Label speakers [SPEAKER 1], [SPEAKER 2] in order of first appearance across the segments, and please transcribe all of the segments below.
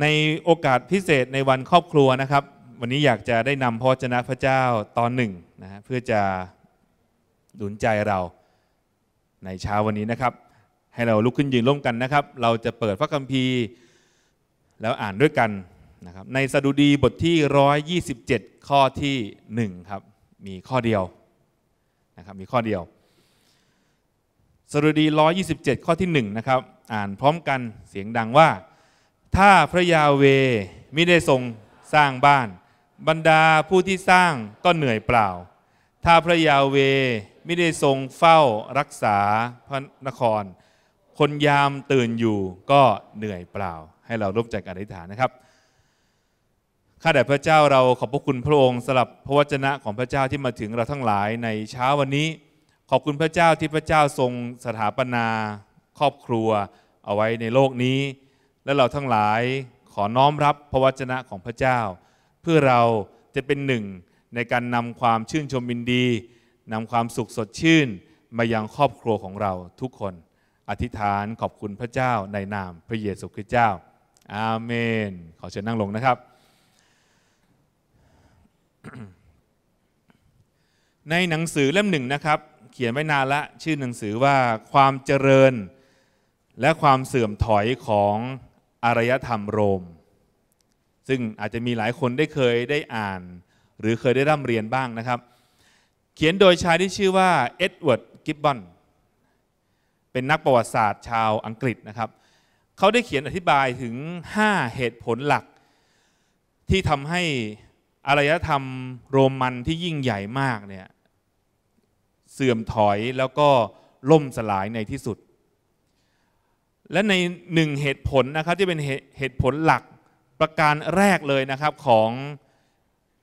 [SPEAKER 1] ในโอกาสพิเศษในวันครอบครัวนะครับ วันนี้อยากจะได้นำพระชนะพระเจ้าตอนหนึ่งนะะเพื่อจะหนุนใจเราในเช้าวันนี้นะครับ ให้เราลุกขึ้นยืนร่วมกันนะครับเราจะเปิดพระคัมภีร์แล้วอ่านด้วยกันนะครับในสดุดีบทที่ 127 ข้อที่1ครับมีข้อเดียวนะครับมีข้อเดียวสดุดี127 ข้อที่1นะครับอ่านพร้อมกันเสียงดังว่าถ้าพระยาเวไม่ได้ทรงสร้างบ้าน บรรดาผู้ที่สร้างก็เหนื่อยเปล่า ถ้าพระยาเวไม่ได้ทรง เฝ้ารักษา พระนคร คนยามตื่นอยู่ก็เหนื่อยเปล่า ให้เราร่วมใจอธิษฐานนะครับข้าแต่พระเจ้าเราขอบพระคุณพระองค์สลับพระวจนะของพระเจ้าที่มาถึงเราทั้งหลายในเช้าวันนี้ ขอบคุณพระเจ้าที่พระเจ้าทรงสถาปนาครอบครัวเอาไว้ในโลกนี้และเราทั้งหลายขอน้อมรับพระวจนะของพระเจ้า เพื่อเราจะเป็นหนึ่งในการนำความชื่นชมยินดีนำความสุขสดชื่นมายังครอบครัวของเราทุกคน อธิษฐานขอบคุณพระเจ้าในนามพระเยซูคริสต์เจ้า อาเมนขอเชิญนั่งลงนะครับ ในหนังสือเล่มหนึ่งนะครับ เขียนไว้นานละชื่อหนังสือว่าความเจริญ และความเสื่อมถอยของอารยธรรมโรม ซึ่งอาจจะมีหลายคนได้เคยได้อ่าน หรือเคยได้ร่ำเรียนบ้างนะครับ เขียนโดยชายที่ชื่อว่าเอ็ดเวิร์ดกิบบอนเป็นนักประวัติศาสตร์ชาวอังกฤษนะครับ เขาได้เขียนอธิบายถึง 5 เหตุผลหลัก ที่ทำให้อารยธรรมโรมันที่ยิ่งใหญ่มากเนี่ยเสื่อมถอยแล้วก็ล่มสลายในที่สุดและในหนึ่งเหตุผลนะครับที่เป็นเหตุผลหลักประการแรกเลยนะครับของ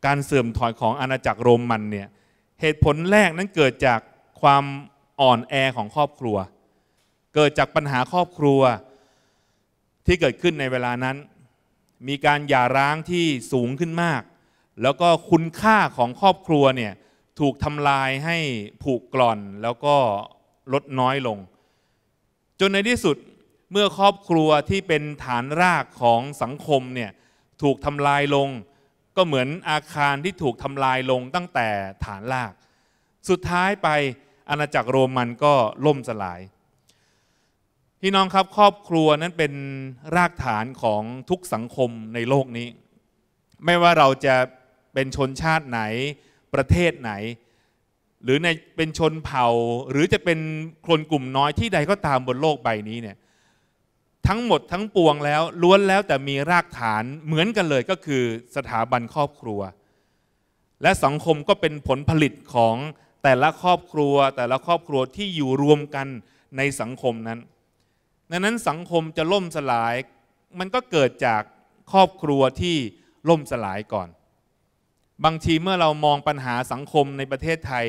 [SPEAKER 1] การเสื่อมถอยของอาณาจักรโรมันเนี่ยเหตุผลแรกนั้นเกิดจากความอ่อนแอของครอบครัว เกิดจากปัญหาครอบครัวที่เกิดขึ้นในเวลานั้น มีการหย่าร้างที่สูงขึ้นมาก แล้วก็คุณค่าของครอบครัวเนี่ยถูกทำลายให้ผูกกร่อนแล้วก็ลดน้อยลง จนในที่สุดเมื่อครอบครัวที่เป็นฐานรากของสังคมเนี่ย ถูกทำลายลง ก็เหมือนอาคารที่ถูกทำลายลงตั้งแต่ฐานราก สุดท้ายไปอาณาจักรโรมันก็ล่มสลายพี่น้องครับครอบครัวนั้นเป็นรากฐานของทุกสังคมในโลกนี้ ไม่ว่าเราจะเป็นชนชาติไหนประเทศไหน หรือในเป็นชนเผ่า หรือจะเป็นคนกลุ่มน้อยที่ใดก็ตามบนโลกใบนี้เนี่ยทั้งหมดทั้งปวงแล้วล้วนแล้วแต่มีรากฐานเหมือนกันเลยก็คือสถาบันครอบครัว และสังคมก็เป็นผลผลิตของแต่ละครอบครัวแต่ละครอบครัวที่อยู่รวมกันในสังคมนั้นดังนั้นสังคมจะล่มสลาย มันก็เกิดจากครอบครัวที่ล่มสลายก่อน บางทีเมื่อเรามองปัญหาสังคมในประเทศไทย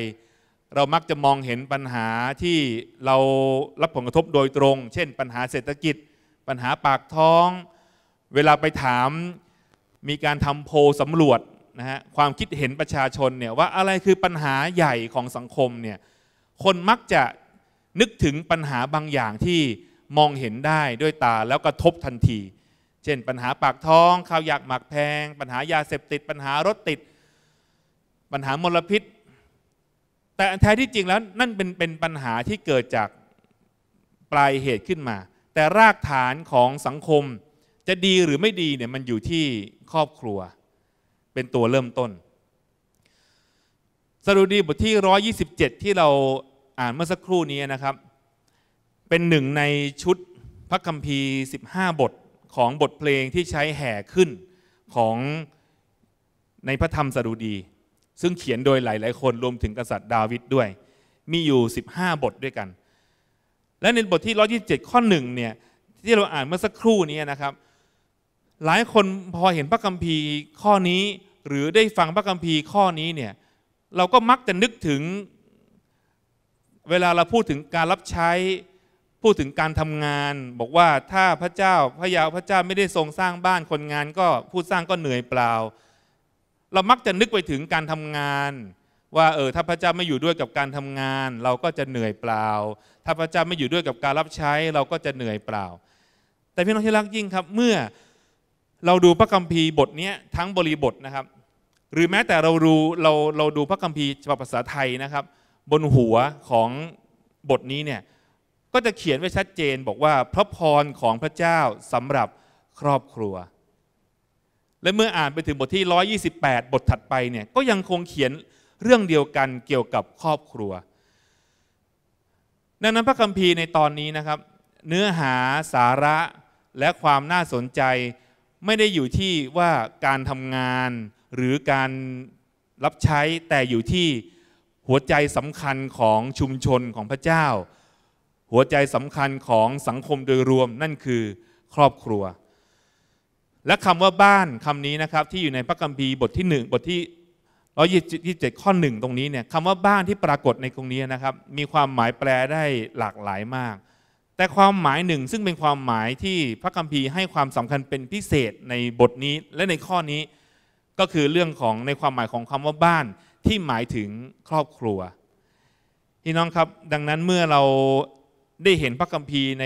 [SPEAKER 1] เรามักจะมองเห็นปัญหาที่เรารับผลกระทบโดยตรง เช่น ปัญหาเศรษฐกิจปัญหาปากท้อง เวลาไปถามมีการทำโพลสำรวจนะฮะ ความคิดเห็นประชาชนเนี่ยว่าอะไรคือปัญหาใหญ่ของสังคมเนี่ย คนมักจะนึกถึงปัญหาบางอย่างที่มองเห็นได้ด้วยตาแล้วกระทบทันที เช่นปัญหาปากท้องข้าวยากหมักแพงปัญหายาเสพติด ปัญหารถติด ปัญหามลพิษ แต่แท้ที่จริงแล้วนั่นเป็นเป็นปัญหาที่เกิดจากปลายเหตุขึ้นมาแต่รากฐานของสังคมจะดีหรือไม่ดีเนี่ยมันอยู่ที่ครอบครัวเป็นตัวเริ่มต้น สรุดีบทที่ 127 ที่เราอ่านเมื่อสักครู่นี้นะครับ เป็นหนึ่งในชุดพระคัมภีร์ 15 บทของบทเพลงที่ใช้แห่ขึ้นของในพระธรรมสรุดี ซึ่งเขียนโดยหลาย ๆคนรวมถึงกษัตริย์ดาวิดด้วย มีอยู่ 15 บทด้วยกันและในบทที่127 ข้อหนึ่งเนี่ย ที่เราอ่านเมื่อสักครู่นี้นะครับ หลายคนพอเห็นพระคัมภีร์ข้อนี้หรือได้ฟังพระคัมภีร์ข้อนี้เนี่ยเราก็มักจะนึกถึงเวลาเราพูดถึงการรับใช้พูดถึงการทำงาน บอกว่าถ้าพระเจ้าพระยาพระเจ้าไม่ได้ทรงสร้างบ้านคนงานก็ผู้สร้างก็เหนื่อยเปล่า เรามักจะนึกไปถึงการทำงานว่าเออถ้าพระเจ้าไม่อยู่ด้วยกับการทำงาน เราก็จะเหนื่อยเปล่า ถ้าพระเจ้าไม่อยู่ด้วยกับการรับใช้เราก็จะเหนื่อยเปล่า แต่พี่น้องที่รักยิ่งครับเมื่อเราดูพระคัมภีร์บทนี้ทั้งบริบทนะครับ หรือแม้แต่เราดูเราเราดูพระคัมภีร์ฉบับภาษาไทยนะครับ บนหัวของบทนี้เนี่ยก็จะเขียนไว้ชัดเจนบอกว่า พระพรของพระเจ้าสำหรับครอบครัว และเมื่ออ่านไปถึงบทที่ 128 บทถัดไปเนี่ยก็ยังคงเขียนเรื่องเดียวกันเกี่ยวกับครอบครัว ดังนั้นพระคัมภีร์ในตอนนี้นะครับ เนื้อหาสาระและความน่าสนใจไม่ได้อยู่ที่ว่าการทำงานหรือการรับใช้แต่อยู่ที่หัวใจสำคัญของชุมชนของพระเจ้า หัวใจสำคัญของสังคมโดยรวมนั่นคือครอบครัว และคำว่าบ้านคำนี้นะครับที่อยู่ในพระคัมภีร์บทที่หนึ่งบทที่ร้อยยี่สิบเจ็ดข้อหนึ่งตรงนี้เนี่ยคำว่าบ้านที่ปรากฏในตรงนี้นะครับ มีความหมายแปลได้หลากหลายมาก แต่ความหมายหนึ่งซึ่งเป็นความหมายที่พระคัมภีร์ให้ความสำคัญเป็นพิเศษในบทนี้และในข้อนี้ ก็คือเรื่องของในความหมายของคำว่าบ้านที่หมายถึงครอบครัวพี่น้องครับดังนั้นเมื่อเราได้เห็นพระคัมภีร์ใน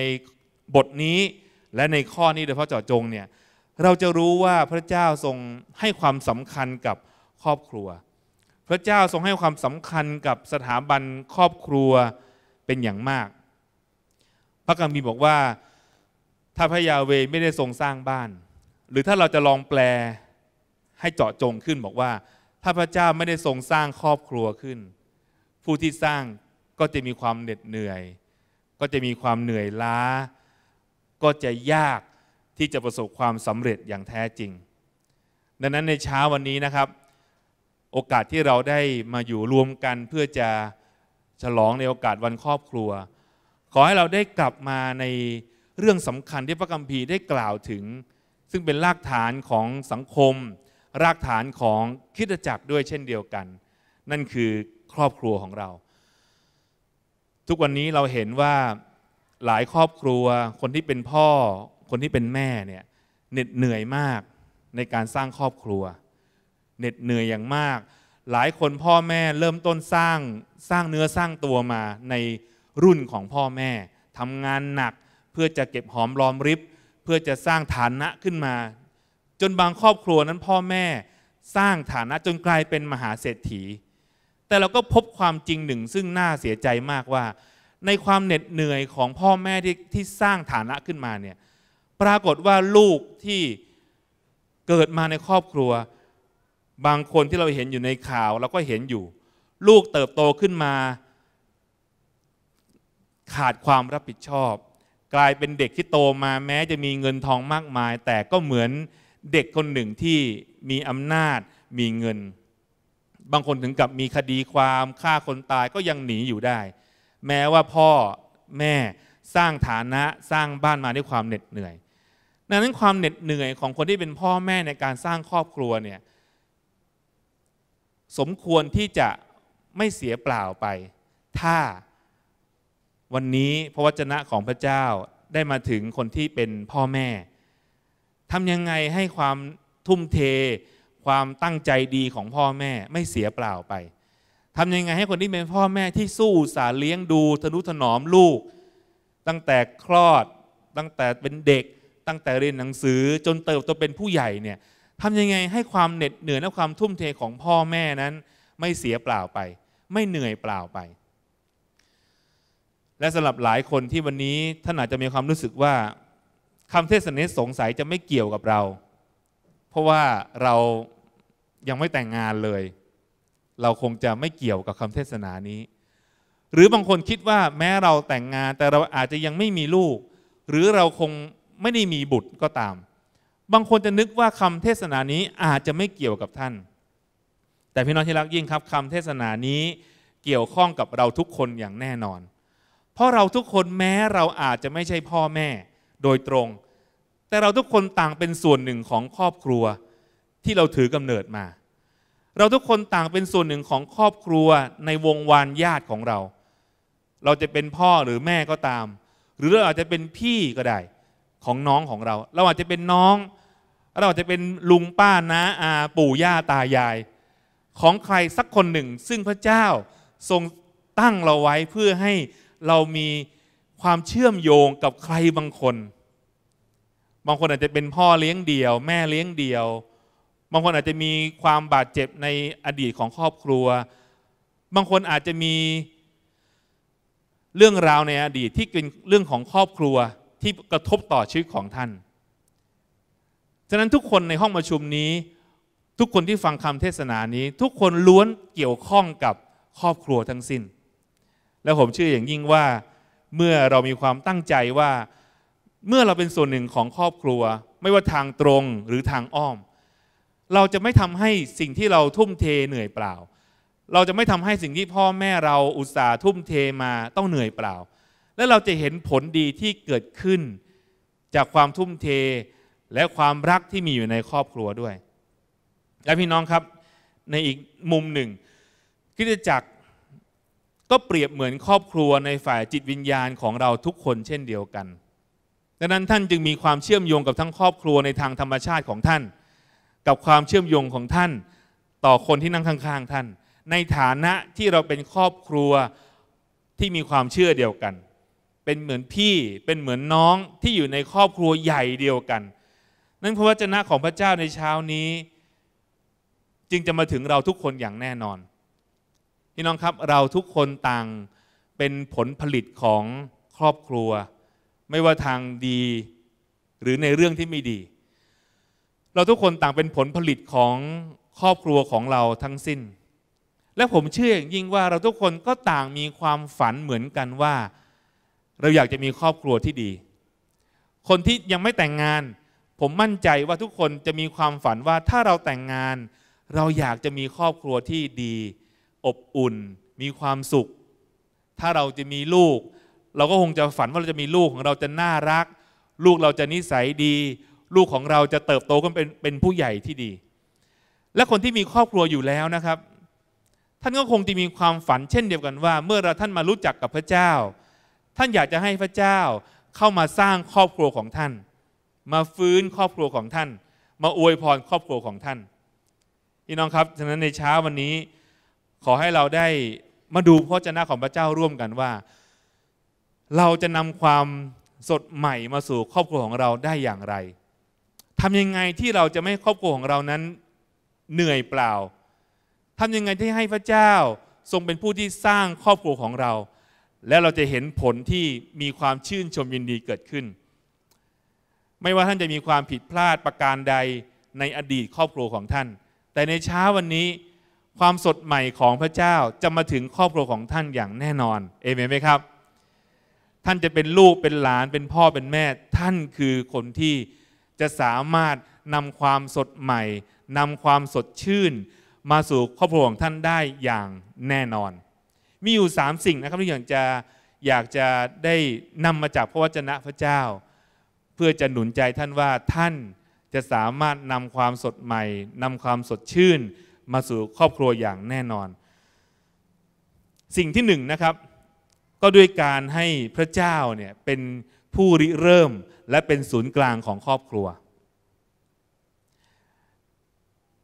[SPEAKER 1] บทนี้และในข้อนี้โดยเฉพาะเจาะจงเนี่ยเราจะรู้ว่าพระเจ้าทรงให้ความสำคัญกับครอบครัว พระเจ้าทรงให้ความสำคัญกับสถาบันครอบครัวเป็นอย่างมาก พระกัมพีบอกว่าถ้าพระยาเวไม่ได้ทรงสร้างบ้าน หรือถ้าเราจะลองแปลให้เจาะจงขึ้นบอกว่า ถ้าพระเจ้าไม่ได้ทรงสร้างครอบครัวขึ้น ผู้ที่สร้างก็จะมีความเหน็ดเหนื่อย ก็จะมีความเหนื่อยล้า ก็จะยากที่จะประสบความสำเร็จอย่างแท้จริง ดังนั้นในเช้าวันนี้นะครับโอกาสที่เราได้มาอยู่รวมกันเพื่อจะฉลองในโอกาสวันครอบครัว ขอให้เราได้กลับมาในเรื่องสำคัญที่พระคัมภีร์ได้กล่าวถึง ซึ่งเป็นรากฐานของสังคม รากฐานของคิดจักรด้วยเช่นเดียวกัน นั่นคือครอบครัวของเรา ทุกวันนี้เราเห็นว่าหลายครอบครัว คนที่เป็นพ่อ คนที่เป็นแม่เนี่ยเหน็ดเหนื่อยมากในการสร้างครอบครัวเหน็ดเหนื่อยอย่างมาก หลายคนพ่อแม่เริ่มต้นสร้างสร้างเนื้อสร้างตัวมาในรุ่นของพ่อแม่ทำงานหนักเพื่อจะเก็บหอมรอมริบ เพื่อจะสร้างฐานะขึ้นมา จนบางครอบครัวนั้นพ่อแม่สร้างฐานะจนกลายเป็นมหาเศรษฐี แต่เราก็พบความจริงหนึ่งซึ่งน่าเสียใจมากว่า ในความเหน็ดเหนื่อยของพ่อแม่ที่ที่สร้างฐานะขึ้นมาเนี่ย ปรากฏว่าลูกที่เกิดมาในครอบครัวบางคนที่เราเห็นอยู่ในข่าวเราก็เห็นอยู่ ลูกเติบโตขึ้นมา ขาดความรับผิดชอบ กลายเป็นเด็กที่โตมาแม้จะมีเงินทองมากมาย แต่ก็เหมือนเด็กคนหนึ่งที่มีอำนาจ มีเงิน บางคนถึงกับมีคดีความฆ่าคนตายก็ยังหนีอยู่ได้ แม้ว่าพ่อแม่สร้างฐานะสร้างบ้านมาด้วยความเหน็ดเหนื่อย ดังนั้นความเหน็ดเหนื่อยของคนที่เป็นพ่อแม่ในการสร้างครอบครัวเนี่ยสมควรที่จะไม่เสียเปล่าไปถ้าวันนี้พระวจนะของพระเจ้าได้มาถึงคนที่เป็นพ่อแม่ทำยังไงให้ความทุ่มเทความตั้งใจดีของพ่อแม่ไม่เสียเปล่าไปทำยังไงให้คนที่เป็นพ่อแม่ที่สู้สาเลี้ยงดู ทนุถนอมลูก ตั้งแต่คลอดตั้งแต่เป็นเด็ก ตั้งแต่เรียนหนังสือจนเติบโตเป็นผู้ใหญ่เนี่ยทำยังไงให้ความเหน็ดเหนื่อยและความทุ่มเทของพ่อแม่นั้น ไม่เสียเปล่าไป ไม่เหนื่อยเปล่าไป และสำหรับหลายคนที่วันนี้ท่านอาจจะมีความรู้สึกว่าคำเทศนาสงสัยจะไม่เกี่ยวกับเรา เพราะว่าเรายังไม่แต่งงานเลย เราคงจะไม่เกี่ยวกับคำเทศนานี้ หรือบางคนคิดว่าแม้เราแต่งงานแต่เราอาจจะยังไม่มีลูก หรือเราคงไม่ได้มีบุตรก็ตามบางคนจะนึกว่าคำเทศนานี้อาจจะไม่เกี่ยวกับท่าน แต่พี่น้องที่รักยิ่งครับคำเทศนานี้เกี่ยวข้องกับเราทุกคนอย่างแน่นอน เพราะเราทุกคนแม้เราอาจจะไม่ใช่พ่อแม่โดยตรง แต่เราทุกคนต่างเป็นส่วนหนึ่งของครอบครัวที่เราถือกำเนิดมา เราทุกคนต่างเป็นส่วนหนึ่งของครอบครัวในวงวานญาติของเรา เราจะเป็นพ่อหรือแม่ก็ตาม หรือเราอาจจะเป็นพี่ก็ได้ ของน้องของเรา เราอาจจะเป็นน้องเราอาจจะเป็นลุงป้าน้าอาปู่ย่าตายาย ของใครสักคนหนึ่ง ซึ่งพระเจ้าทรงตั้งเราไว้เพื่อให้เรามีความเชื่อมโยงกับใครบางคน บางคนอาจจะเป็นพ่อเลี้ยงเดี่ยว แม่เลี้ยงเดี่ยว บางคนอาจจะมีความบาดเจ็บในอดีตของครอบครัว บางคนอาจจะมีเรื่องราวในอดีตที่เป็นเรื่องของครอบครัวที่กระทบต่อชีวิตของท่านฉะนั้นทุกคนในห้องประชุมนี้ ทุกคนที่ฟังคำเทศนานี้ ทุกคนล้วนเกี่ยวข้องกับครอบครัวทั้งสิน้น และผมเชื่ออย่างยิ่งว่า เมื่อเรามีความตั้งใจว่า เมื่อเราเป็นส่วนหนึ่งของครอบครัว ไม่ว่าทางตรงหรือทางอ้อม เราจะไม่ทำให้สิ่งที่เราทุ่มเทเหนื่อยเปล่า เราจะไม่ทำให้สิ่งที่พ่อแม่เราอุตส่าห์ทุ่มเทมาต้องเหนื่อยเปล่า และเราจะเห็นผลดีที่เกิดขึ้นจากความทุ่มเทและความรักที่มีอยู่ในครอบครัวด้วย และพี่น้องครับในอีกมุมหนึ่งคิจจักรก็เปรียบเหมือนครอบครัวในฝ่ายจิตวิญญาณของเราทุกคนเช่นเดียวกันดังนั้นท่านจึงมีความเชื่อมโยงกับทั้งครอบครัวในทางธรรมชาติของท่าน กับความเชื่อมโยงของท่าน ต่อคนที่นั่งข้าง ๆท่าน ในฐานะที่เราเป็นครอบครัวที่มีความเชื่อเดียวกัน เป็นเหมือนพี่เป็นเหมือนน้องที่อยู่ในครอบครัวใหญ่เดียวกันนั้นพระวจนะของพระเจ้าในเช้านี้ จึงจะมาถึงเราทุกคนอย่างแน่นอนพี่น้องครับเราทุกคนต่างเป็นผลผลิตของครอบครัว ไม่ว่าทางดีหรือในเรื่องที่ไม่ดี เราทุกคนต่างเป็นผลผลิตของครอบครัวของเราทั้งสิ้น และผมเชื่ออย่างยิ่งว่าเราทุกคนก็ต่างมีความฝันเหมือนกันว่า เราอยากจะมีครอบครัวที่ดี คนที่ยังไม่แต่งงานผมมั่นใจว่าทุกคนจะมีความฝันว่าถ้าเราแต่งงาน เราอยากจะมีครอบครัวที่ดี อบอุ่นมีความสุข ถ้าเราจะมีลูก เราก็คงจะฝันว่าเราจะมีลูกของเราจะน่ารัก ลูกเราจะนิสัยดี ลูกของเราจะเติบโตขึ้นเป็นเป็นผู้ใหญ่ที่ดี และคนที่มีครอบครัวอยู่แล้วนะครับ ท่านก็คงจะมีความฝันเช่นเดียวกันว่า เมื่อเราท่านมารู้จักกับพระเจ้า ท่านอยากจะให้พระเจ้าเข้ามาสร้างครอบครัวของท่านมาฟื้นครอบครัวของท่านมาอวยพรครอบครัวของท่านพี่น้องครับฉะนั้นในเช้าวันนี้ขอให้เราได้มาดูพระเจ้าของพระเจ้าร่วมกันว่า เราจะนำความสดใหม่มาสู่ครอบครัวของเราได้อย่างไร ทำยังไงที่เราจะไม่ครอบครัวของเรานั้นเหนื่อยเปล่า ทำยังไงที่ให้พระเจ้าทรงเป็นผู้ที่สร้างครอบครัวของเรา และเราจะเห็นผลที่มีความชื่นชมยินดีเกิดขึ้นไม่ว่าท่านจะมีความผิดพลาดประการใดในอดีตครอบครัวของท่าน แต่ในเช้าวันนี้ความสดใหม่ของพระเจ้าจะมาถึงครอบครัวของท่านอย่างแน่นอน เอเมนไหมครับ ท่านจะเป็นลูกเป็นหลานเป็นพ่อเป็นแม่ ท่านคือคนที่จะสามารถนำความสดใหม่นำความสดชื่น มาสู่ครอบครัวของท่านได้อย่างแน่นอน มีอยู่ 3 สิ่งนะครับที่อยากจะอยากจะได้นำมาจากพระวจนะพระเจ้าพื่อจะหนุนใจท่านว่าท่านจะสามารถนำความสดใหม่นำความสดชื่นมาสู่ครอบครัวอย่างแน่นอน สิ่งที่หนึ่งนะครับ ก็ด้วยการให้พระเจ้าเนี่ย เป็นผู้ริเริ่มและเป็นศูนย์กลางของครอบครัว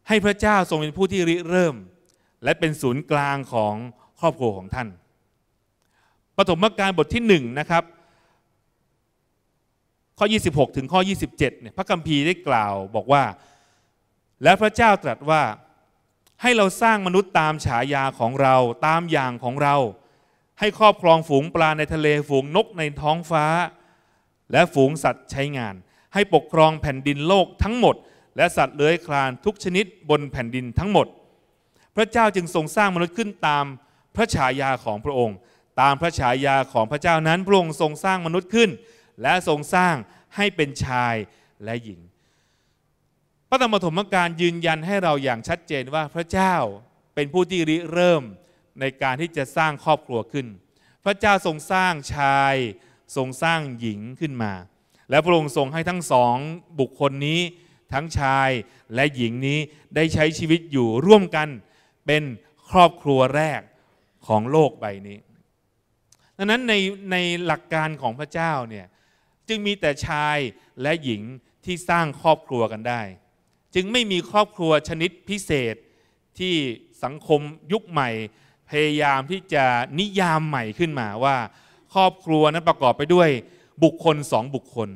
[SPEAKER 1] ให้พระเจ้าทรงเป็นผู้ที่ริเริ่ม และเป็นศูนย์กลางของครอบครัวของท่านปฐมกาลบทที่หนึ่งนะครับข้อ26ถึงข้อ27เนี่ยพระคัมภีร์ได้กล่าวบอกว่า และพระเจ้าตรัสว่าให้เราสร้างมนุษย์ตามฉายาของเราตามอย่างของเรา ให้ครอบครองฝูงปลาในทะเลฝูงนกในท้องฟ้า และฝูงสัตว์ใช้งาน ให้ปกครองแผ่นดินโลกทั้งหมด และสัตว์เลื้อยคลานทุกชนิดบนแผ่นดินทั้งหมด พระเจ้าจึงทรงสร้างมนุษย์ขึ้นตามพระฉายาของพระองค์ ตามพระฉายาของพระเจ้านั้นพระองค์ทรงสร้างมนุษย์ขึ้นและทรงสร้างให้เป็นชายและหญิง พระธรรมธมการยืนยันให้เราอย่างชัดเจนว่าพระเจ้าเป็นผู้ที่ริเริ่มในการที่จะสร้างครอบครัวขึ้น พระเจ้าทรงสร้างชายทรงสร้างหญิงขึ้นมา และพระองค์ทรงให้ทั้งสองบุคคลนี้ทั้งชายและหญิงนี้ได้ใช้ชีวิตอยู่ร่วมกันเป็นครอบครัวแรกของโลกใบนี้ ดังนั้นในในหลักการของพระเจ้าเนี่ยจึง มีแต่ชายและหญิงที่สร้างครอบครัวกันได้ จึงไม่มีครอบครัวชนิดพิเศษ ที่สังคมยุคใหม่ พยายามที่จะนิยามใหม่ขึ้นมาว่า ครอบครัวนั้นประกอบไปด้วย บุคคลสองบุคคล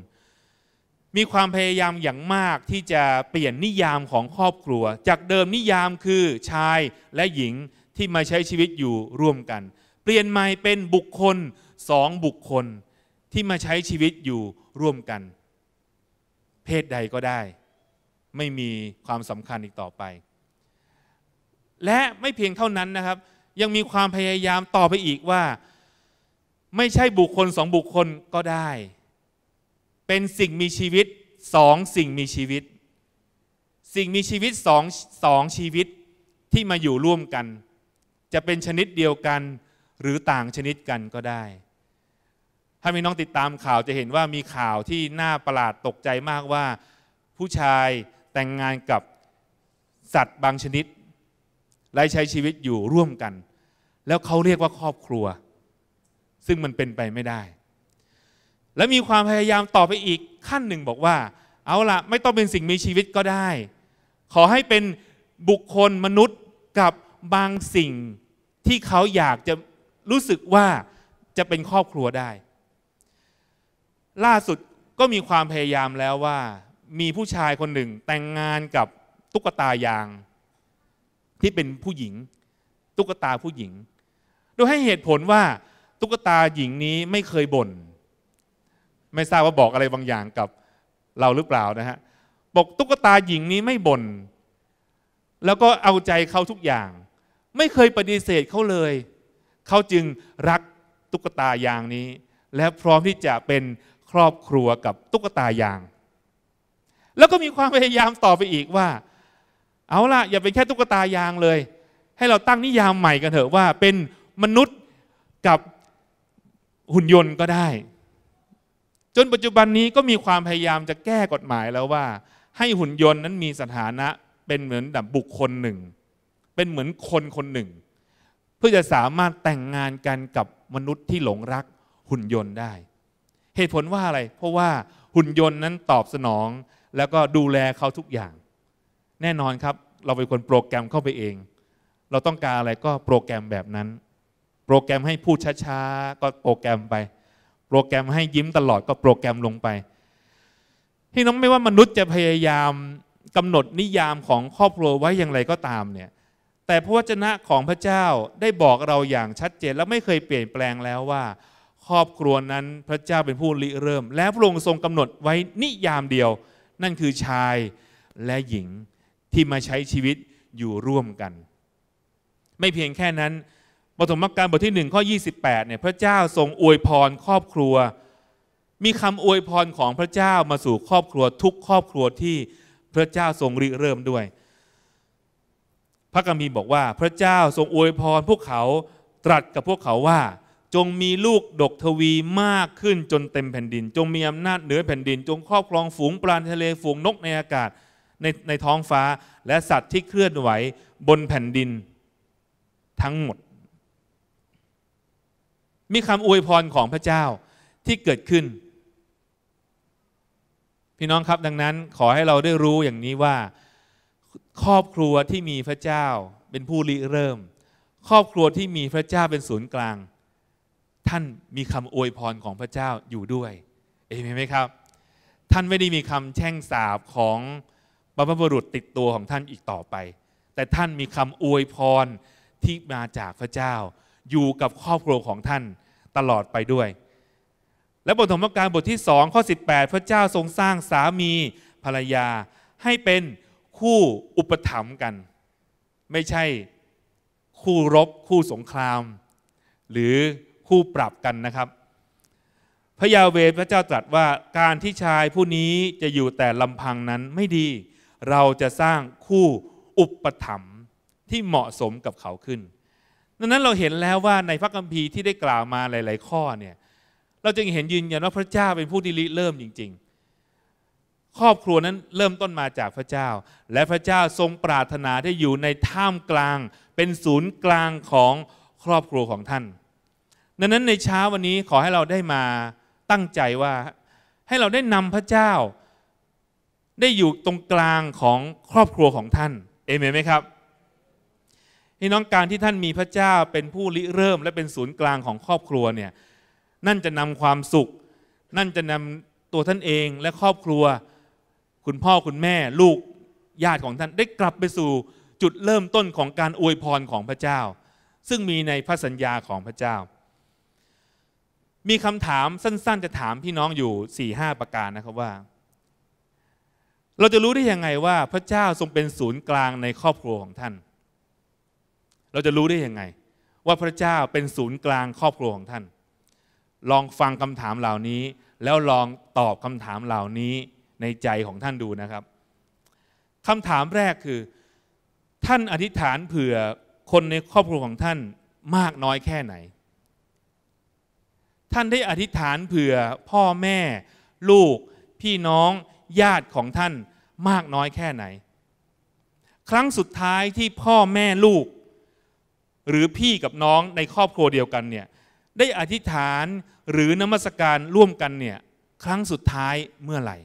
[SPEAKER 1] มีความพยายามอย่างมากที่จะเปลี่ยนนิยามของครอบครัว จากเดิมนิยามคือชายและหญิงที่มาใช้ชีวิตอยู่ร่วมกัน เปลี่ยนใหม่เป็นบุคคลสอง บุคคลที่มาใช้ชีวิตอยู่ร่วมกัน เพศใดก็ได้ไม่มีความสำคัญอีกต่อไป และไม่เพียงเท่านั้นนะครับ ยังมีความพยายามต่อไปอีกว่าไม่ใช่บุคคลสองบุคคลก็ได้ เป็นสิ่งมีชีวิตสองสิ่งมีชีวิต สิ่งมีชีวิตสองสองชีวิตที่มาอยู่ร่วมกัน จะเป็นชนิดเดียวกันหรือต่างชนิดกันก็ได้ถ้ามีน้องติดตามข่าวจะเห็นว่ามีข่าวที่น่าประหลาดตกใจมากว่า ผู้ชายแต่งงานกับสัตว์บางชนิดและใช้ชีวิตอยู่ร่วมกัน แล้วเขาเรียกว่าครอบครัว ซึ่งมันเป็นไปไม่ได้ และมีความพยายามต่อไปอีกขั้นหนึ่งบอกว่า เอาละไม่ต้องเป็นสิ่งมีชีวิตก็ได้ ขอให้เป็นบุคคลมนุษย์กับบางสิ่งที่เขาอยากจะรู้สึกว่าจะเป็นครอบครัวได้ล่าสุดก็มีความพยายามแล้วว่ามีผู้ชายคนหนึ่งแต่งงานกับตุ๊กตายาง ที่เป็นผู้หญิง ตุ๊กตาผู้หญิง โดยให้เหตุผลว่าตุ๊กตาหญิงนี้ไม่เคยบน่น ไม่ทราบว่าบอกอะไรบางอย่างกับเราหรือเปล่านะฮะบอกตุ๊กตาหญิงนี้ไม่บน่น แล้วก็เอาใจเขาทุกอย่าง ไม่เคยปฏิเสธเขาเลยเขาจึงรักตุ๊กตายางนี้ และพร้อมที่จะเป็นครอบครัวกับตุ๊กตายาง แล้วก็มีความพยายามต่อไปอีกว่า เอาล่ะอย่าเป็นแค่ตุ๊กตายางเลย ให้เราตั้งนิยามใหม่กันเถอะว่าเป็นมนุษย์กับหุ่นยนต์ก็ได้ จนปัจจุบันนี้ก็มีความพยายามจะแก้กฎหมายแล้วว่า ให้หุ่นยนต์นั้นมีสถานะเป็นเหมือนบบุคคลหนึ่ง เป็นเหมือนคนคนหนึ่ง เพื่อจะสามารถแต่งงานกันกับมนุษย์ที่หลงรักหุ่นยนต์ได้เหตุผลว่าอะไร เพราะว่าหุ่นยนต์นั้นตอบสนองแล้วก็ดูแลเขาทุกอย่าง แน่นอนครับ เราเป็นคนโปรแกรมเข้าไปเอง เราต้องการอะไรก็โปรแกรมแบบนั้น โปรแกรมให้พูดช้าๆ ก็โปรแกรมไป โปรแกรมให้ยิ้มตลอดก็โปรแกรมลงไป ที่น้องไม่ว่ามนุษย์จะพยายามกำหนดนิยามของครอบครัวไว้อย่างไรก็ตามเนี่ย แต่พระวจนะของพระเจ้าได้บอกเราอย่างชัดเจน และไม่เคยเปลี่ยนแปลงแล้วว่าครอบครัวนั้นพระเจ้าเป็นผู้ริเริ่ม และพระองค์ทรงกำหนดไว้นิยามเดียวนั่นคือชายและหญิงที่มาใช้ชีวิตอยู่ร่วมกัน ไม่เพียงแค่นั้นปฐมกาลบทที่1ข้อ 28เนี่ยพระเจ้าทรงอวยพรครอบครัว มีคำอวยพรของพระเจ้ามาสู่ครอบครัวทุกครอบครัวที่พระเจ้าทรงริเริ่มด้วย พระกัมพีบอกว่าพระเจ้าทรงอวยพรพวกเขาตรัสกับพวกเขาว่าจงมีลูกดกทวีมากขึ้นจนเต็มแผ่นดิน จงมีอำนาจเหนือแผ่นดิน จงครอบครองฝูงปลาทะเล ฝูงนกในอากาศในในท้องฟ้า และสัตว์ที่เคลื่อนไหวบนแผ่นดิน ทั้งหมด มีคำอวยพรของพระเจ้าที่เกิดขึ้น พี่น้องครับดังนั้นขอให้เราได้รู้อย่างนี้ว่าครอบครัวที่มีพระเจ้าเป็นผู้ริเริ่ม ครอบครัวที่มีพระเจ้าเป็นศูนย์กลางท่านมีคำอวยพรของพระเจ้าอยู่ด้วยเอเมนไหมครับ ท่านไม่ได้มีคำแช่งสาบของบรรพบุรุษติดตัวของท่านอีกต่อไป แต่ท่านมีคำอวยพรที่มาจากพระเจ้าอยู่กับครอบครัวของท่านตลอดไปด้วย และบทธรรมการบทที่สองข้อ18พระเจ้าทรงสร้างสามีภรรยาให้เป็นคู่อุปถัมภ์กัน ไม่ใช่ คู่รบคู่สงคราม หรือคู่ปรับกันนะครับ พระยาเวพระเจ้าตรัสว่าการที่ชายผู้นี้จะอยู่แต่ลำพังนั้นไม่ดีเราจะสร้างคู่อุปถัมภ์ที่เหมาะสมกับเขาขึ้นดังนั้นเราเห็นแล้วว่าในพระคัมภีร์ที่ได้กล่าวมาหลายๆข้อเนี่ยเราจึงเห็นยืนยันว่าพระเจ้าเป็นผู้ที่ริเริ่มจริงๆ ครอบครัวนั้นเริ่มต้นมาจากพระเจ้า และพระเจ้าทรงปรารถนาที่อยู่ในท่ามกลางเป็นศูนย์กลางของครอบครัวของท่านดังนั้นในเช้าวันนี้ขอให้เราได้มาตั้งใจว่าให้เราได้นำพระเจ้า ได้อยู่ตรงกลางของครอบครัวของท่าน เอเมนไหมครับพี่น้องการที่ท่านมีพระเจ้าเป็นผู้ริเริ่มและเป็นศูนย์กลางของครอบครัวเนี่ยนั่นจะนำความสุข นั่นจะนำตัวท่านเองและครอบครัวคุณพ่อคุณแม่ลูกญาติของท่านได้กลับไปสู่จุดเริ่มต้นของการอวยพรของพระเจ้า ซึ่งมีในพระสัญญาของพระเจ้ามีคำถามสั้น ๆ จะถามพี่น้องอยู่4ี่หประการนะครับว่า เราจะรู้ได้ยังไงว่า พระเจ้าทรงเป็นศูนย์กลางในครอบครัวของท่าน เราจะรู้ได้ยังไง ว่าพระเจ้าเป็นศูนย์กลางครอบครัวของท่าน ลองฟังคำถามเหล่านี้ แล้วลองตอบคำถามเหล่านี้ในใจของท่านดูนะครับคำถามแรกคือ ท่านอธิษฐานเผื่อคนในครอบครัวของท่านมากน้อยแค่ไหนท่านได้อธิษฐานเผื่อพ่อแม่ ลูก พี่น้องญาติของท่านมากน้อยแค่ไหน ครั้งสุดท้ายที่พ่อแม่ลูก หรือพี่กับน้องในครอบครัวเดียวกันเนี่ย ได้อธิษฐานหรือนมัสการร่วมกันเนี่ยครั้งสุดท้ายเมื่อไหร่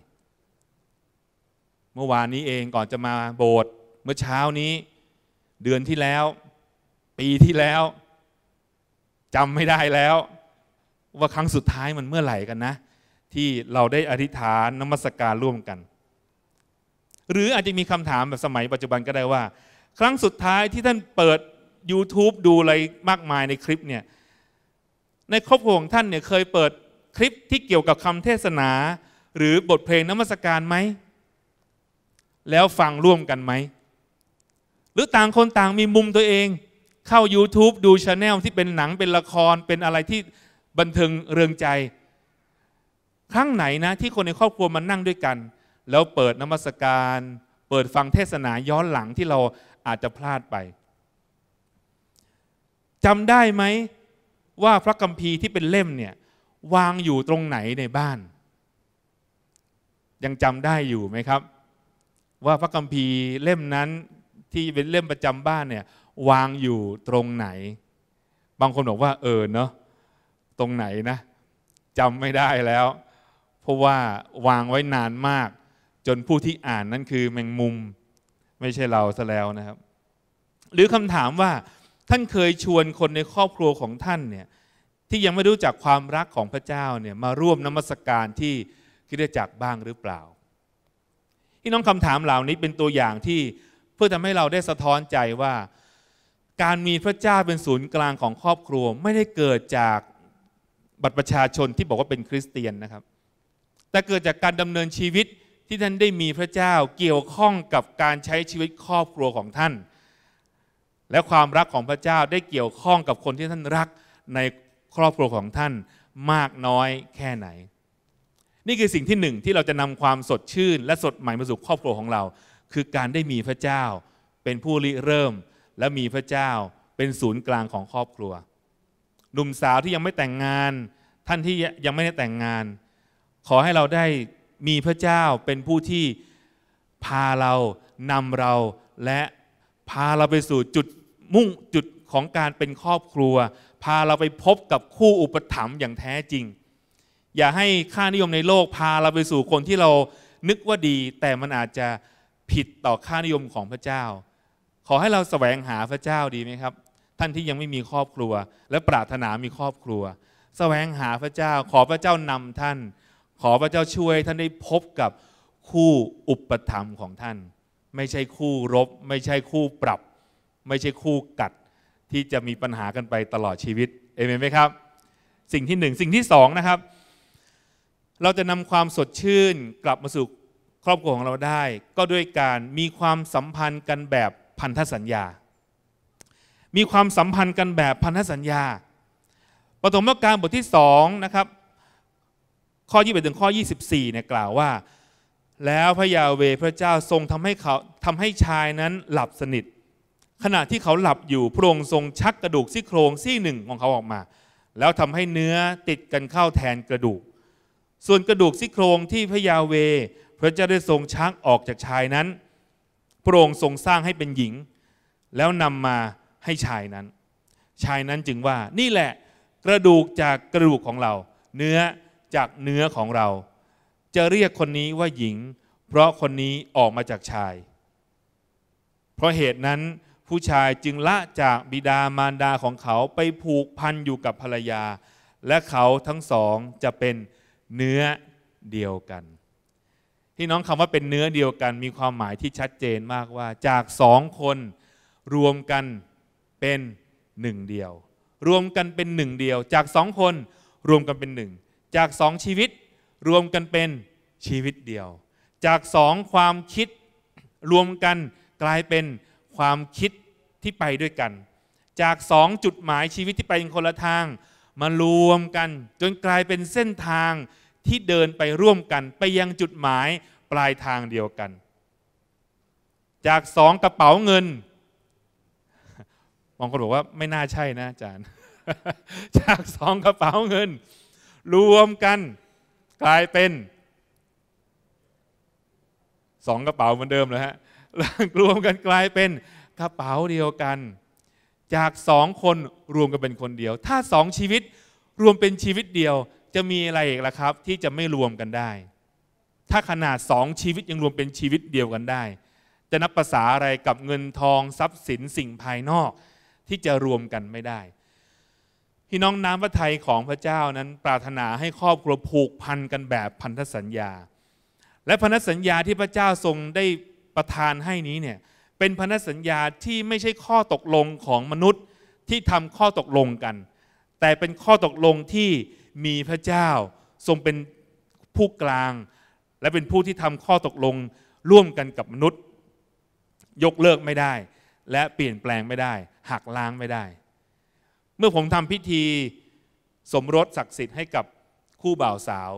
[SPEAKER 1] เมื่อวานนี้เองก่อนจะมาโบสถ์เมื่อเช้านี้ เดือนที่แล้ว ปีที่แล้วจำไม่ได้แล้วว่าครั้งสุดท้ายมันเมื่อไหร่กันนะที่เราได้อธิษฐานนมัสการร่วมกัน หรืออาจจะมีคำถามแบบสมัยปัจจุบันก็ได้ว่า ครั้งสุดท้ายที่ท่านเปิด YouTube ดูอะไรมากมายในคลิปเนี่ยในครอบครัวของท่านเนี่ยเคยเปิดคลิปที่เกี่ยวกับคำเทศนาหรือบทเพลงนมัสการไหมแล้วฟังร่วมกันไหม หรือต่างคนต่างมีมุมตัวเองเข้า YouTube ดูชาแนลที่เป็นหนังเป็นละครเป็นอะไรที่บันเทิงเริงใจ ครั้งไหนนะ ที่คนในครอบครัวมานั่งด้วยกัน แล้วเปิดนมัสการ เปิดฟังเทศนาย้อนหลังที่เราอาจจะพลาดไปจำได้ไหมว่าพระคัมภีร์ที่เป็นเล่มเนี่ยวางอยู่ตรงไหนในบ้าน ยังจำได้อยู่ไหมครับ ว่าพระคัมภีร์เล่มนั้นที่เป็นเล่มประจำบ้านเนี่ยวางอยู่ตรงไหน บางคนบอกว่าเออเนาะตรงไหนนะจำไม่ได้แล้วเพราะว่าวางไว้นานมากจนผู้ที่อ่านนั่นคือแมงมุมไม่ใช่เราซะแล้วนะครับ หรือคำถามว่าท่านเคยชวนคนในครอบครัวของท่านเนี่ยที่ยังไม่รู้จักความรักของพระเจ้าเนี่ยมาร่วมนมัสการที่คิดจักบ้างหรือเปล่าพี่น้องคำถามเหล่านี้เป็นตัวอย่างที่เพื่อทำให้เราได้สะท้อนใจว่า การมีพระเจ้าเป็นศูนย์กลางของครอบครัวไม่ได้เกิดจากบัตรประชาชนที่บอกว่าเป็นคริสเตียนนะครับ แต่เกิดจากการดำเนินชีวิตที่ท่านได้มีพระเจ้าเกี่ยวข้องกับการใช้ชีวิตครอบครัวของท่าน และความรักของพระเจ้าได้เกี่ยวข้องกับคนที่ท่านรักในครอบครัวของท่านมากน้อยแค่ไหน นี่คือสิ่งที่หนึ่งที่เราจะนำความสดชื่น และสด ใหม่มาสู่ครอบครัวของเรา คือการได้มีพระเจ้าเป็นผู้ริเริ่ม และมีพระเจ้าเป็นศูนย์กลางของครอบครัวหนุ่มสาวที่ยังไม่แต่งงานท่านที่ยังไม่ได้แต่งงาน ขอให้เราได้มีพระเจ้าเป็นผู้ที่พาเรานำเราและพาเราไปสู่จุดมุ่งจุดของการเป็นครอบครัว พาเราไปพบกับคู่อุปถัมภ์อย่างแท้จริง อย่าให้ค่านิยมในโลกพาเราไปสู่คนที่เรานึกว่าดี แต่มันอาจจะผิดต่อค่านิยมของพระเจ้า ขอให้เราแสวงหาพระเจ้าดีไหมครับท่านที่ยังไม่มีครอบครัวและปรารถนามีครอบครัวสแสวงหาพระเจ้า ขอพระเจ้านำท่าน ขอพระเจ้าช่วยท่านได้พบกับคู่อุปธรรมของท่าน ไม่ใช่คู่รบ ไม่ใช่คู่ปรับ ไม่ใช่คู่กัดที่จะมีปัญหากันไปตลอดชีวิตเอเมนไหมครับ สิ่งที่หนึ่งสิ่งที่สองนะครับ เราจะนำความสดชื่นกลับมาสู่ครอบครัวของเราได้ ก็ด้วยการมีความสัมพันธ์กันแบบพันธสัญญามีความสัมพันธ์กันแบบพันธสัญญาปฐมกาลบทที่2นะครับ ข้อ 21ถึงข้อ 24เนี่ยกล่าวว่า แล้วพระยาเวพระเจ้าทรงทำให้เขาทำให้ชายนั้นหลับสนิท ขณะที่เขาหลับอยู่พระองค์ทรงชักกระดูกซี่โครงซี่หนึ่ง ของเขาออกมา แล้วทำให้เนื้อติดกันเข้าแทนกระดูก ส่วนกระดูกซี่โครงที่พระยาเวพระเจ้าได้ทรงชักออกจากชายนั้นพระองค์ทรงสร้างให้เป็นหญิง แล้วนำมาให้ชายนั้น ชายนั้นจึงว่า นี่แหละกระดูกจากกระดูกของเรา เนื้อจากเนื้อของเรา จะเรียกคนนี้ว่าหญิง เพราะคนนี้ออกมาจากชาย เพราะเหตุนั้นผู้ชายจึงละจากบิดามารดาของเขาไปผูกพันอยู่กับภรรยา และเขาทั้งสองจะเป็นเนื้อเดียวกันพี่น้องคำว่าเป็นเนื้อเดียวกันมีความหมายที่ชัดเจนมากว่าจากสองคนรวมกันเป็นหนึ่งเดียว รวมกันเป็นหนึ่งเดียว จากสองคนรวมกันเป็นหนึ่งจากสองชีวิตรวมกันเป็นชีวิตเดียว จากสองความคิดรวมกันกลายเป็นความคิดที่ไปด้วยกัน จากสองจุดหมายชีวิตที่ไปคนละทาง มารวมกันจนกลายเป็นเส้นทางที่เดินไปร่วมกันไปยังจุดหมายปลายทางเดียวกัน จากสองกระเป๋าเงินบางคนบอกว่าไม่น่าใช่นะอาจารย์ จากสองกระเป๋าเงิน รวมกันกลายเป็นสองกระเป๋าเหมือนเดิมเลยฮะรวมกันกลายเป็นกระเป๋าเดียวกัน จากสองคนรวมกันเป็นคนเดียว ถ้าสองชีวิตรวมเป็นชีวิตเดียวจะมีอะไรอีกล่ะครับ ที่จะไม่รวมกันได้ ถ้าขนาดสองชีวิตยังรวมเป็นชีวิตเดียวกันได้ จะนับภาษาอะไรกับเงินทองทรัพย์สินสิ่งภายนอกที่จะรวมกันไม่ได้ พี่น้องน้ำพระทัยของพระเจ้านั้นปรารถนาให้ครอบครัวผูกพันกันแบบพันธสัญญา และพันธสัญญาที่พระเจ้าทรงได้ประทานให้นี้เนี่ย เป็นพันธสัญญาที่ไม่ใช่ข้อตกลงของมนุษย์ที่ทำข้อตกลงกัน แต่เป็นข้อตกลงที่มีพระเจ้าทรงเป็นผู้กลาง และเป็นผู้ที่ทำข้อตกลงร่วมกันกับมนุษย์ ยกเลิกไม่ได้ และเปลี่ยนแปลงไม่ได้หักล้างไม่ได้ เมื่อผมทำพิธีสมรสศักดิ์สิทธิ์ให้กับคู่บ่าวสาว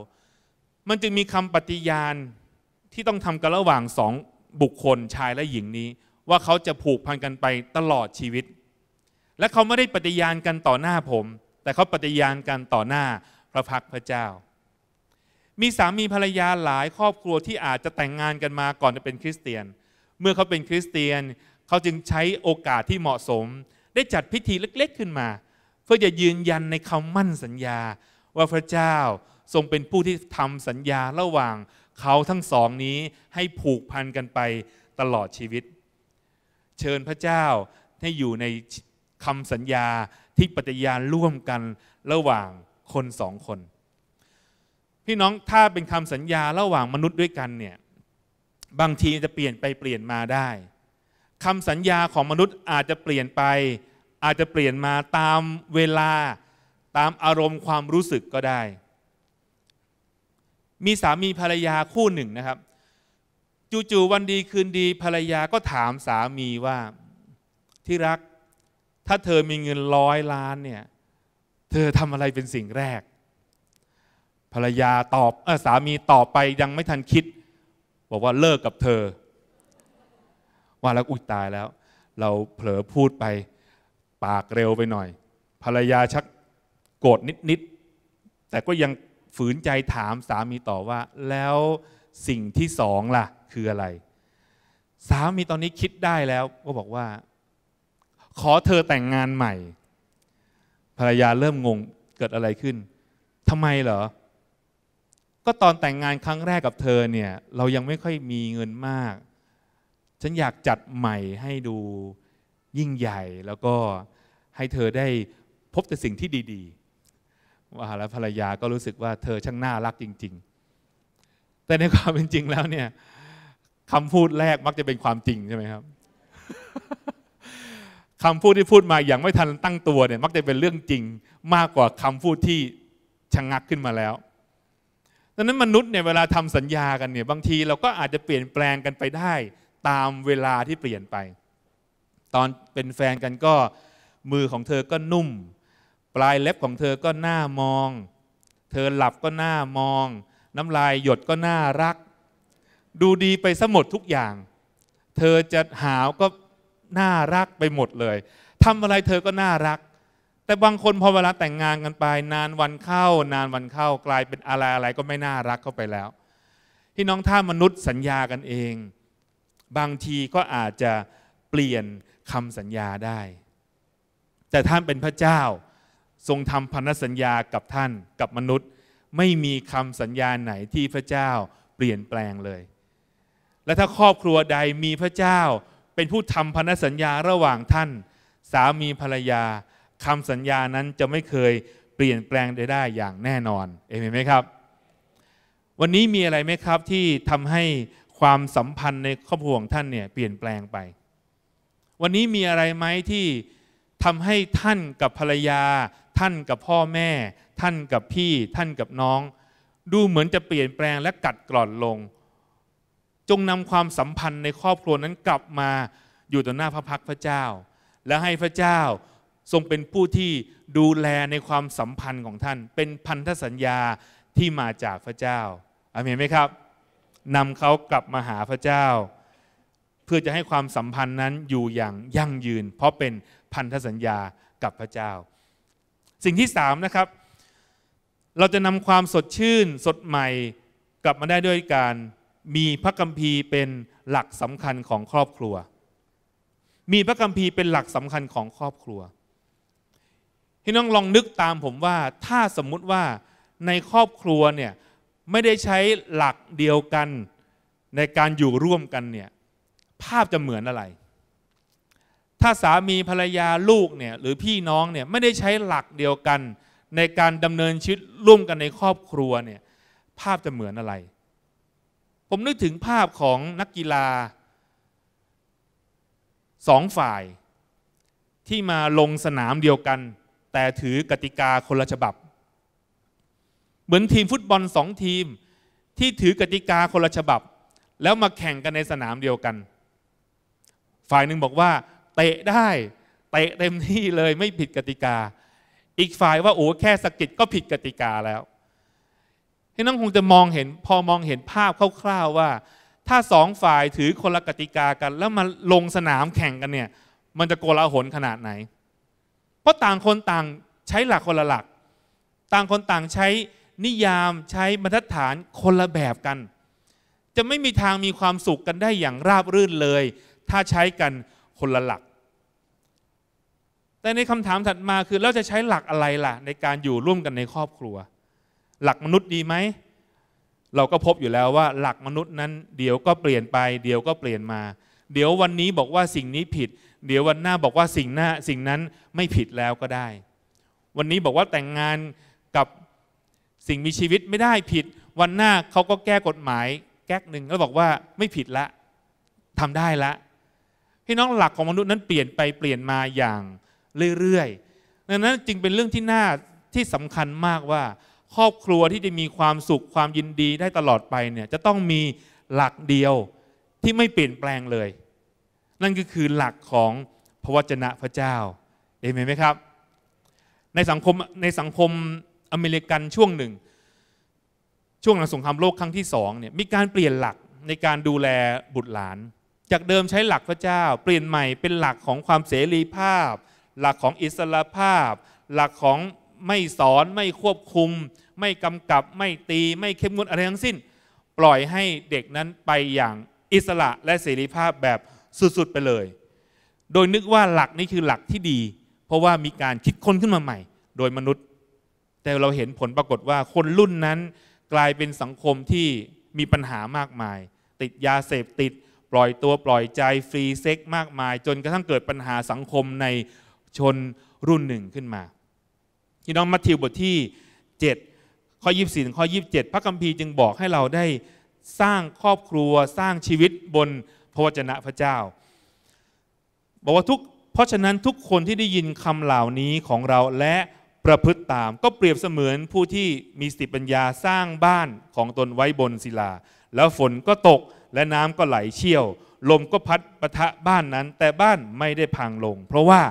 [SPEAKER 1] มันจึงมีคำปฏิญาณที่ต้องทำกันระหว่างสองบุคคลชายและหญิงนี้ ว่าเขาจะผูกพันกันไปตลอดชีวิต และเขาไม่ได้ปฏิญาณกันต่อหน้าผม แต่เขาปฏิญาณกันต่อหน้าพระพักพระเจ้า มีสามีภรรยาหลายครอบครัวที่อาจจะแต่งงานกันมาก่อนจะเป็นคริสเตียน เมื่อเขาเป็นคริสเตียนเขาจึงใช้โอกาสที่เหมาะสมได้จัดพิธีเล็ก ๆ ขึ้นมาเพื่อจะยืนยันในคำมั่นสัญญา ว่าพระเจ้าทรงเป็นผู้ที่ทำสัญญาระหว่างเขาทั้งสองนี้ให้ผูกพันกันไปตลอดชีวิต เชิญพระเจ้าให้อยู่ในคำสัญญาที่ปฏิญาณร่วมกันระหว่างคนสองคน พี่น้องถ้าเป็นคำสัญญาระหว่างมนุษย์ด้วยกันเนี่ยบางทีจะเปลี่ยนไปเปลี่ยนมาได้คำสัญญาของมนุษย์อาจจะเปลี่ยนไป อาจจะเปลี่ยนมาตามเวลาตามอารมณ์ความรู้สึกก็ได้ มีสามีภรรยาคู่หนึ่งนะครับ จู่ๆวันดีคืนดี ภรรยาก็ถามสามีว่าที่รักถ้าเธอมีเงินร้อยล้านเนี่ย เธอทำอะไรเป็นสิ่งแรก ภรรยาตอบอสามีตอบไปยังไม่ทันคิดบอกว่าเลิกกับเธอว่าแล้วอุ้ยตายแล้ว เราเผลอพูดไปปากเร็วไปหน่อย ภรรยาชักโกรธนิด ๆ แต่ก็ยังฝืนใจถามสามีต่อว่า แล้วสิ่งที่สองล่ะ คืออะไร สามีตอนนี้คิดได้แล้ว ก็บอกว่า ขอเธอแต่งงานใหม่ ภรรยาเริ่มงงเกิดอะไรขึ้น ทำไมเหรอ ก็ตอนแต่งงานครั้งแรกกับเธอเนี่ยเรายังไม่ค่อยมีเงินมากฉันอยากจัดใหม่ให้ดูยิ่งใหญ่แล้วก็ให้เธอได้พบแต่สิ่งที่ดีๆ ว่าแล้วภรรยาก็รู้สึกว่า เธอช่างน่ารักจริงๆ แต่ในความเป็นจริงแล้วเนี่ยคำพูดแรกมักจะเป็นความจริงใช่ไหมครับ คำพูดที่พูดมาอย่างไม่ทันตั้งตัวเนี่ย มักจะเป็นเรื่องจริงมากกว่าคำพูดที่ชะงงักขึ้นมาแล้ว ดังนั้นมนุษย์เนี่ยเวลาทำสัญญากันเนี่ยบางทีเราก็อาจจะเปลี่ยนแปลงกันไปได้ตามเวลาที่เปลี่ยนไป ตอนเป็นแฟนกันก็มือของเธอก็นุ่ม ปลายเล็บของเธอก็น่ามอง เธอหลับก็น่ามอง น้ำลายหยดก็น่ารัก ดูดีไปสมดทุกอย่าง เธอจะหาวก็น่ารักไปหมดเลยทำอะไรเธอก็น่ารัก แต่บางคนพอเวลาแต่งงานกันไป นานวันเข้า นานวันเข้ากลายเป็นอะไรอะไรก็ไม่น่ารักเข้าไปแล้ว ที่น้องท่ามนุษย์สัญญากันเองบางทีก็อาจจะเปลี่ยนคำสัญญาได้ แต่ท่านเป็นพระเจ้า ทรงทำพันธสัญญากับท่านกับมนุษย์ ไม่มีคำสัญญาไหนที่พระเจ้าเปลี่ยนแปลงเลย และถ้าครอบครัวใดมีพระเจ้าเป็นผู้ทำพันธสัญญาระหว่างท่านสามีภรรยาคำสัญญานั้นจะไม่เคยเปลี่ยนแปลงได้ได้อย่างแน่นอนเอเมนไหมครับ วันนี้มีอะไรไหมครับ ที่ทำให้ความสัมพันธ์ในครอบครัวของท่านเนี่ย เปลี่ยนแปลงไป วันนี้มีอะไรไหมที่ทำให้ท่านกับภรรยา ท่านกับพ่อแม่ ท่านกับพี่ท่านกับน้อง ดูเหมือนจะเปลี่ยนแปลงและกัดกร่อนลง จงนำความสัมพันธ์ในครอบครัวนั้นกลับมาอยู่ต่อหน้าพระพักพระเจ้า และให้พระเจ้าทรงเป็นผู้ที่ดูแลในความสัมพันธ์ของท่าน เป็นพันธสัญญาที่มาจากพระเจ้าอเมนไหมครับนำเขากลับมาหาพระเจ้า เพื่อจะให้ความสัมพันธ์นั้นอยู่อย่างยั่งยืน เพราะเป็นพันธสัญญากับพระเจ้า สิ่งที่สามนะครับ เราจะนำความสดชื่นสดใหม่กลับมาได้ด้วยการมีพระคัมภีร์เป็นหลักสำคัญของครอบครัว มีพระคัมภีร์เป็นหลักสำคัญของครอบครัวพี่น้องลองนึกตามผมว่าถ้าสมมุติว่าในครอบครัวเนี่ยไม่ได้ใช้หลักเดียวกันในการอยู่ร่วมกันเนี่ยภาพจะเหมือนอะไร ถ้าสามีภรรยาลูกเนี่ยหรือพี่น้องเนี่ยไม่ได้ใช้หลักเดียวกัน ในการดำเนินชีวิตร่วมกันในครอบครัวเนี่ยภาพจะเหมือนอะไร ผมนึกถึงภาพของนักกีฬาสองฝ่ายที่มาลงสนามเดียวกัน แต่ถือกติกาคนละฉบับเหมือนทีมฟุตบอลสองทีมที่ถือกติกาคนละฉบับ แล้วมาแข่งกันในสนามเดียวกัน ฝ่ายหนึ่งบอกว่า เตะได้เตะเต็มที่เลยไม่ผิดกติกา อีกฝ่ายว่าโอ้แค่สกิดก็ผิดกติกาแล้วพี่น้องคงจะมองเห็นพอมองเห็นภาพคร่าวๆว่า ถ้าสองฝ่ายถือคนละกติกากัน แล้วมาลงสนามแข่งกันเนี่ยมันจะโกลาหลขนาดไหน เพราะต่างคนต่างใช้หลักคนละหลัก ต่างคนต่างใช้นิยามใช้บรรทัดฐาน คนละแบบกัน จะไม่มีทางมีความสุขกันได้อย่างราบรื่นเลย ถ้าใช้กันคนละหลัก แต่ในคำถามถัดมาคือเราจะใช้หลักอะไรล่ะ ในการอยู่ร่วมกันในครอบครัว หลักมนุษย์ดีไหม เราก็พบอยู่แล้วว่า หลักมนุษย์นั้น เดี๋ยวก็เปลี่ยนไป เดี๋ยวก็เปลี่ยนมา เดี๋ยววันนี้บอกว่าสิ่งนี้ผิด เดี๋ยววันหน้าบอกว่าสิ่งหน้า สิ่งนั้นไม่ผิดแล้วก็ได้ วันนี้บอกว่าแต่งงานสิ่งมีชีวิตไม่ได้ผิดวันหน้าเขาก็แก้กฎหมาย แก๊กหนึ่งแล้วบอกว่าไม่ผิดละทำได้ละพี่น้องหลักของมนุษย์นั้นเปลี่ยนไปเปลี่ยนมาอย่างเรื่อยๆดังนั้นจึงเป็นเรื่องที่น่าที่สำคัญมากว่า ครอบครัวที่จะมีความสุขความยินดีได้ตลอดไปเนี่ย จะต้องมีหลักเดียวที่ไม่เปลี่ยนแปลงเลย นั่นก็คือหลักของพระวจนะพระเจ้าเอเมนไหมครับ ในสังคมในสังคมอเมริกัน ช่วงหนึ่งช่วงหลังสงครามโลกครั้งที่สองเนี่ยมีการเปลี่ยนหลักในการดูแลบุตรหลาน จากเดิมใช้หลักพระเจ้า เปลี่ยนใหม่เป็นหลักของความเสรีภาพ หลักของอิสระภาพ หลักของไม่สอนไม่ควบคุม ไม่กำกับไม่ตีไม่เข้มงวดอะไรทั้งสิ้น ปล่อยให้เด็กนั้นไปอย่างอิสระและเสรีภาพแบบสุดๆไปเลย โดยนึกว่าหลักนี้คือหลักที่ดี เพราะว่ามีการคิดค้นขึ้นมาใหม่ โดยมนุษย์แต่เราเห็นผลปรากฏว่าคนรุ่นนั้นกลายเป็นสังคมที่มีปัญหามากมาย ติดยาเสพติดปล่อยตัวปล่อยใจฟรีเซ็กมากมาย จนกระทั่งเกิดปัญหาสังคมในชนรุ่นหนึ่งขึ้นมาที่น้องมัทธิวบทที่ 7 ข้อ24ข้อ27 พระคัมภีร์จึงบอกให้เราได้สร้างครอบครัวสร้างชีวิตบนพระวจนะพระเจ้า บอกว่าทุกเพราะฉะนั้นทุกคนที่ได้ยินคำเหล่านี้ของเราและประพฤติตามก็เปรียบเสมือนผู้ที่มีสติปัญญาสร้างบ้านของตนไว้บนศิลา แล้วฝนก็ตกและน้ำก็ไหลเชี่ยว ลมก็พัดปะทะบ้านนั้น แต่บ้านไม่ได้พังลง เพราะว่า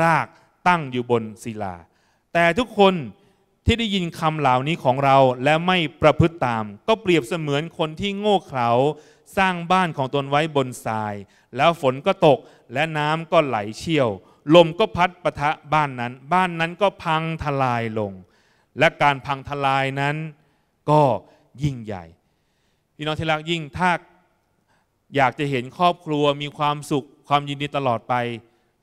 [SPEAKER 1] รากตั้งอยู่บนศิลา แต่ทุกคนที่ได้ยินคำเหล่านี้ของเราและไม่ประพฤติตาม ก็เปรียบเสมือนคนที่โง่เขลาสร้างบ้านของตนไว้บนทราย แล้วฝนก็ตกและน้ำก็ไหลเชี่ยวลมก็พัดปะทะบ้านนั้น บ้านนั้นก็พังทลายลง และการพังทลายนั้นก็ยิ่งใหญ่พี่น้องที่รักยิ่งถ้าอยากจะเห็นครอบครัวมีความสุขความยินดีตลอดไป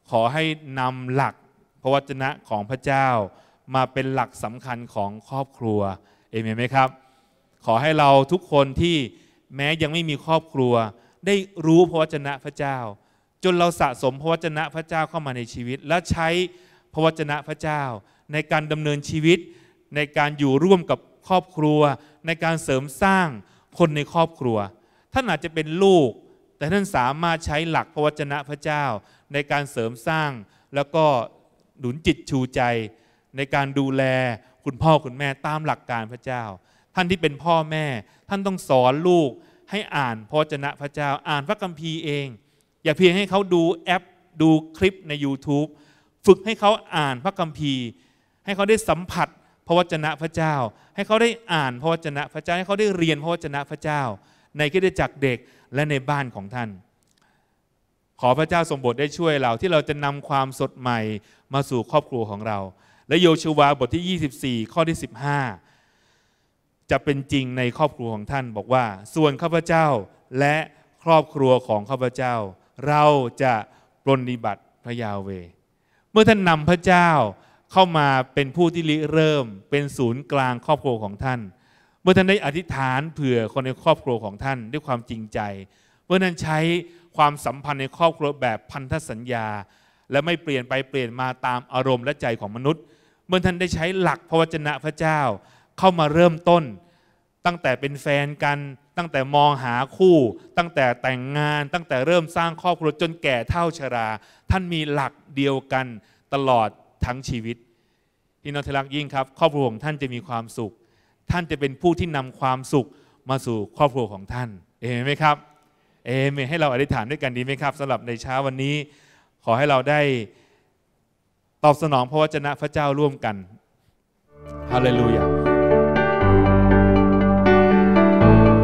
[SPEAKER 1] ขอให้นำหลักพระวจนะของพระเจ้า มาเป็นหลักสำคัญของครอบครัวเอเมนไหมครับ ขอให้เราทุกคนที่แม้ยังไม่มีครอบครัว ได้รู้พระวจนะพระเจ้าจนเราสะสมพระวจนะพระเจ้าเข้ามาในชีวิต และใช้พระวจนะพระเจ้า ในการดำเนินชีวิตในการอยู่ร่วมกับครอบครัว ในการเสริมสร้างคนในครอบครัว ท่านอาจจะเป็นลูก แต่ท่านสามารถใช้หลักพระวจนะพระเจ้าในการเสริมสร้างแล้วก็หนุนจิตชูใจ ในการดูแลคุณพ่อคุณแม่ตามหลักการพระเจ้า ท่านที่เป็นพ่อแม่ ท่านต้องสอนลูกให้อ่านพระวจนะพระเจ้า อ่านพระคัมภีร์เองอย่าเพียงให้เขาดูแอปดูคลิปใน YouTube ฝึกให้เขาอ่านพระคัมภีร์ ให้เขาได้สัมผัสพระวจนะพระเจ้า ให้เขาได้อ่านพระวจนะพระเจ้าให้เขาได้เรียนพระวจนะพระเจ้า ในคิดจักเด็กและในบ้านของท่านขอพระเจ้าทรงโปได้ช่วยเราที่เราจะนำความสดใหม่มาสู่ครอบครัวของเรา และโยชูวาบทที่ 24 ข้อที่ 15 จะเป็นจริงในครอบครัวของท่านบอกว่าส่วนข้าพเจ้าและครอบครัวของข้าพเจ้าเราจะปรนนิบัติพระยาเว เมื่อท่านนำพระเจ้าเข้ามาเป็นผู้ที่ริเริ่มเป็นศูนย์กลางครอบครัวของท่าน เมื่อท่านได้อธิษฐานเผื่อคนในครอบครัวของท่านด้วยความจริงใจ เมื่อนั้นใช้ความสัมพันธ์ในครอบครัวแบบพันธสัญญาและไม่เปลี่ยนไปเปลี่ยนมาตามอารมณ์และใจของมนุษย์ เมื่อท่านได้ใช้หลักพระวจนะพระเจ้าเข้ามาเริ่มต้น ตั้งแต่เป็นแฟนกันตั้งแต่มองหาคู่ตั้งแต่แต่งงานตั้งแต่เริ่มสร้างครอบครัวจนแก่เท่าชรา ท่านมีหลักเดียวกันตลอดทั้งชีวิตพี่นอทีรักยิ่งครับ ครอบครัวของท่านจะมีความสุข ท่านจะเป็นผู้ที่นำความสุขมาสู่ครอบครัวของท่านเอเมนไหมครับเอเมนให้เราอธิษฐานด้วยกันดีไหมครับสำหรับในเช้าวันนี้ ขอให้เราได้ตอบสนองพระวจนะพระเจ้าร่วมกันฮาเลลูยา